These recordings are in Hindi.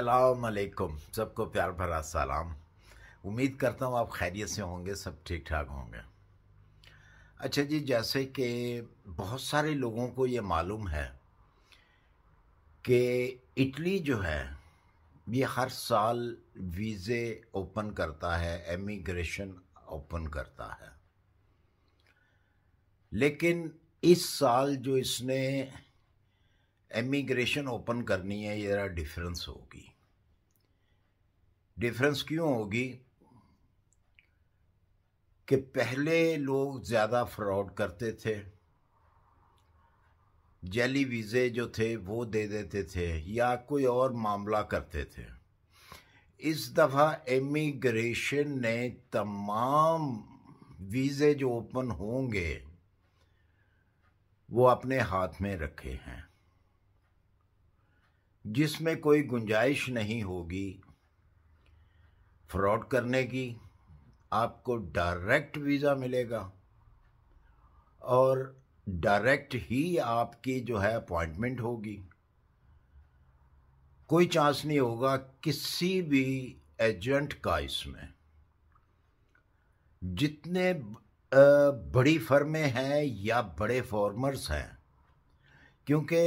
असलकुम सबको प्यार भरा सलाम उम्मीद करता हूँ आप खैरियत से होंगे सब ठीक ठाक होंगे अच्छा जी जैसे कि बहुत सारे लोगों को ये मालूम है कि इटली जो है ये हर साल वीज़े ओपन करता है एमिग्रेशन ओपन करता है लेकिन इस साल जो इसने एमिग्रेशन ओपन करनी है ज़रा डिफरेंस होगी डिफरेंस क्यों होगी कि पहले लोग ज़्यादा फ्रॉड करते थे जैली वीज़े जो थे वो दे देते थे या कोई और मामला करते थे इस दफ़ा एमिग्रेशन ने तमाम वीज़े जो ओपन होंगे वो अपने हाथ में रखे हैं जिसमें कोई गुंजाइश नहीं होगी फ्रॉड करने की आपको डायरेक्ट वीज़ा मिलेगा और डायरेक्ट ही आपकी जो है अपॉइंटमेंट होगी कोई चांस नहीं होगा किसी भी एजेंट का इसमें जितने बड़ी फर्में हैं या बड़े फॉर्मर्स हैं क्योंकि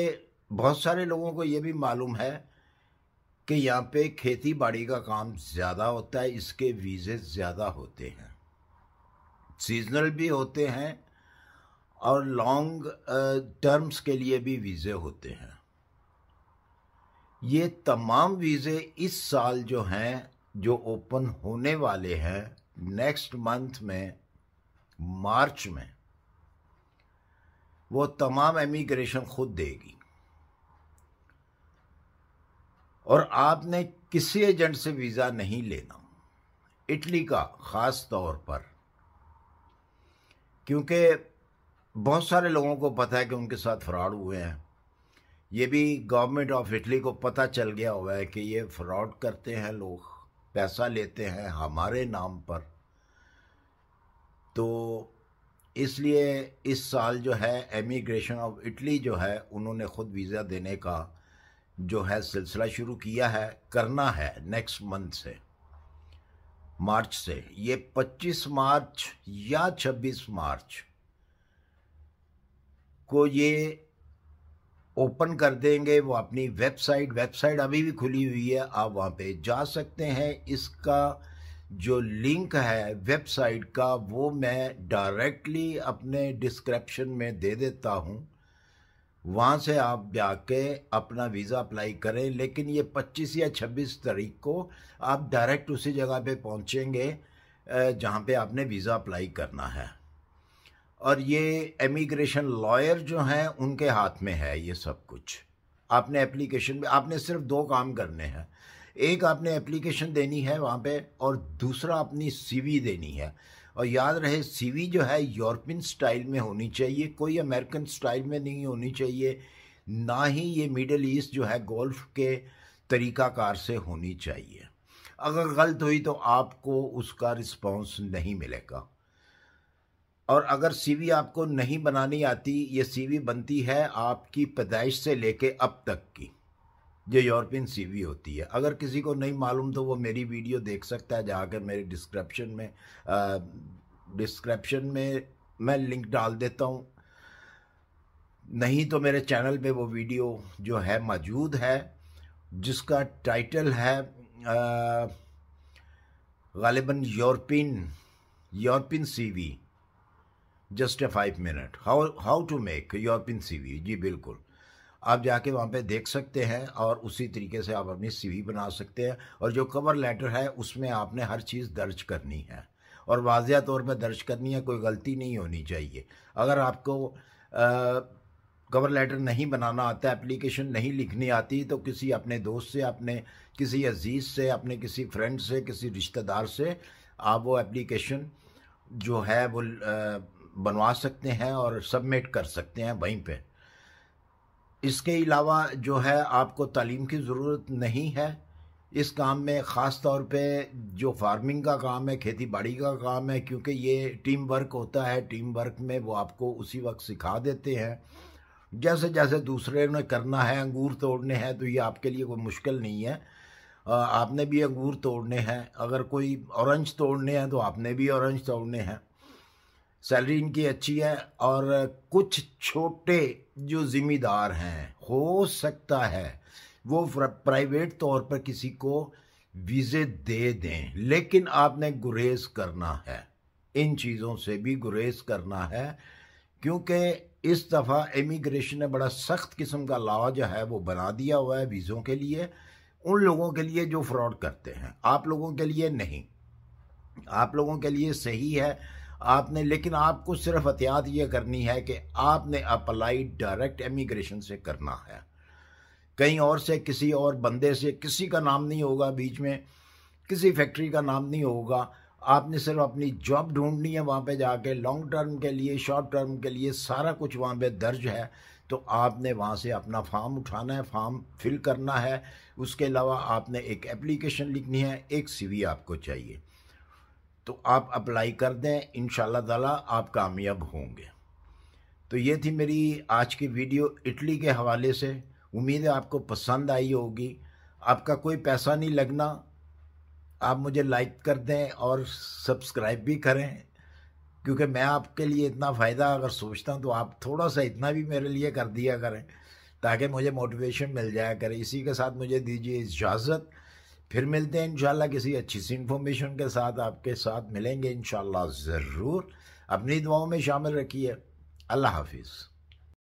बहुत सारे लोगों को ये भी मालूम है कि यहाँ पे खेती बाड़ी का काम ज़्यादा होता है इसके वीज़े ज़्यादा होते हैं सीजनल भी होते हैं और लॉन्ग टर्म्स के लिए भी वीज़े होते हैं ये तमाम वीज़े इस साल जो हैं जो ओपन होने वाले हैं नेक्स्ट मंथ में मार्च में वो तमाम एमिग्रेशन खुद देगी और आपने किसी एजेंट से वीज़ा नहीं लेना इटली का ख़ास तौर पर क्योंकि बहुत सारे लोगों को पता है कि उनके साथ फ्रॉड हुए हैं ये भी गवर्नमेंट ऑफ इटली को पता चल गया हुआ है कि ये फ्रॉड करते हैं लोग पैसा लेते हैं हमारे नाम पर तो इसलिए इस साल जो है एमिग्रेशन ऑफ इटली जो है उन्होंने ख़ुद वीज़ा देने का जो है सिलसिला शुरू किया है करना है नेक्स्ट मंथ से मार्च से ये 25 मार्च या 26 मार्च को ये ओपन कर देंगे वो अपनी वेबसाइट वेबसाइट अभी भी खुली हुई है आप वहाँ पे जा सकते हैं इसका जो लिंक है वेबसाइट का वो मैं डायरेक्टली अपने डिस्क्रिप्शन में दे देता हूँ वहाँ से आप जाके अपना वीज़ा अप्लाई करें लेकिन ये 25 या 26 तारीख को आप डायरेक्ट उसी जगह पे पहुँचेंगे जहाँ पे आपने वीज़ा अप्लाई करना है और ये एमिग्रेशन लॉयर जो हैं उनके हाथ में है ये सब कुछ आपने एप्लीकेशन में आपने सिर्फ दो काम करने हैं एक आपने एप्लीकेशन देनी है वहाँ पे और दूसरा अपनी सीवी देनी है और याद रहे सीवी जो है यूरोपियन स्टाइल में होनी चाहिए कोई अमेरिकन स्टाइल में नहीं होनी चाहिए ना ही ये मिडल ईस्ट जो है गोल्फ के तरीकाकार से होनी चाहिए अगर गलत हुई तो आपको उसका रिस्पॉन्स नहीं मिलेगा और अगर सीवी आपको नहीं बनानी आती ये सीवी बनती है आपकी पैदाइश से लेके अब तक की जो यूरोपियन सीवी होती है अगर किसी को नहीं मालूम तो वो मेरी वीडियो देख सकता है जाकर मेरे डिस्क्रिप्शन में डिस्क्रिप्शन में मैं लिंक डाल देता हूँ नहीं तो मेरे चैनल पे वो वीडियो जो है मौजूद है जिसका टाइटल है गालिबा European European CV just a five minute how how to make European CV जी बिल्कुल आप जाके वहाँ पे देख सकते हैं और उसी तरीके से आप अपनी सीवी बना सकते हैं और जो कवर लेटर है उसमें आपने हर चीज़ दर्ज करनी है और वाजिया तौर पर दर्ज करनी है कोई गलती नहीं होनी चाहिए अगर आपको कवर लेटर नहीं बनाना आता एप्लीकेशन नहीं लिखनी आती तो किसी अपने दोस्त से अपने किसी अजीज़ से अपने किसी फ्रेंड से किसी रिश्तेदार से आप वो एप्लीकेशन जो है वो बनवा सकते हैं और सबमिट कर सकते हैं वहीं पे इसके अलावा जो है आपको तालीम की ज़रूरत नहीं है इस काम में ख़ास तौर पे जो फार्मिंग का काम है खेती बाड़ी का काम है क्योंकि ये टीम वर्क होता है टीम वर्क में वो आपको उसी वक्त सिखा देते हैं जैसे जैसे दूसरे ने करना है अंगूर तोड़ने हैं तो ये आपके लिए कोई मुश्किल नहीं है आपने भी अंगूर तोड़ने हैं अगर कोई औरंज तोड़ने हैं तो आपने भी औरंज तोड़ने हैं सैलरी इनकी अच्छी है और कुछ छोटे जो ज़िम्मेदार हैं हो सकता है वो प्राइवेट तौर पर किसी को वीज़े दे दें लेकिन आपने गुरेज करना है इन चीज़ों से भी गुरेज करना है क्योंकि इस दफ़ा इमिग्रेशन ने बड़ा सख्त किस्म का लॉ जो है वो बना दिया हुआ है वीज़ों के लिए उन लोगों के लिए जो फ्रॉड करते हैं आप लोगों के लिए नहीं आप लोगों के लिए सही है आपने लेकिन आपको सिर्फ एहतियात यह करनी है कि आपने अप्लाई डायरेक्ट एमिग्रेशन से करना है कहीं और से किसी और बंदे से किसी का नाम नहीं होगा बीच में किसी फैक्ट्री का नाम नहीं होगा आपने सिर्फ अपनी जॉब ढूंढनी है वहाँ पे जाके लॉन्ग टर्म के लिए शॉर्ट टर्म के लिए सारा कुछ वहाँ पे दर्ज है तो आपने वहाँ से अपना फॉर्म उठाना है फॉर्म फिल करना है उसके अलावा आपने एक एप्लीकेशन लिखनी है एक सीवी आपको चाहिए तो आप अप्लाई कर दें इन ताला आप कामयाब होंगे तो ये थी मेरी आज की वीडियो इटली के हवाले से उम्मीद है आपको पसंद आई होगी आपका कोई पैसा नहीं लगना आप मुझे लाइक कर दें और सब्सक्राइब भी करें क्योंकि मैं आपके लिए इतना फ़ायदा अगर सोचता हूँ तो आप थोड़ा सा इतना भी मेरे लिए कर दिया करें ताकि मुझे मोटिवेशन मिल जाया करें इसी के साथ मुझे दीजिए इजाज़त फिर मिलते हैं इंशाल्लाह किसी अच्छी सी इन्फॉर्मेशन के साथ आपके साथ मिलेंगे इंशाल्लाह ज़रूर अपनी दुआओं में शामिल रखिए अल्लाह हाफिज़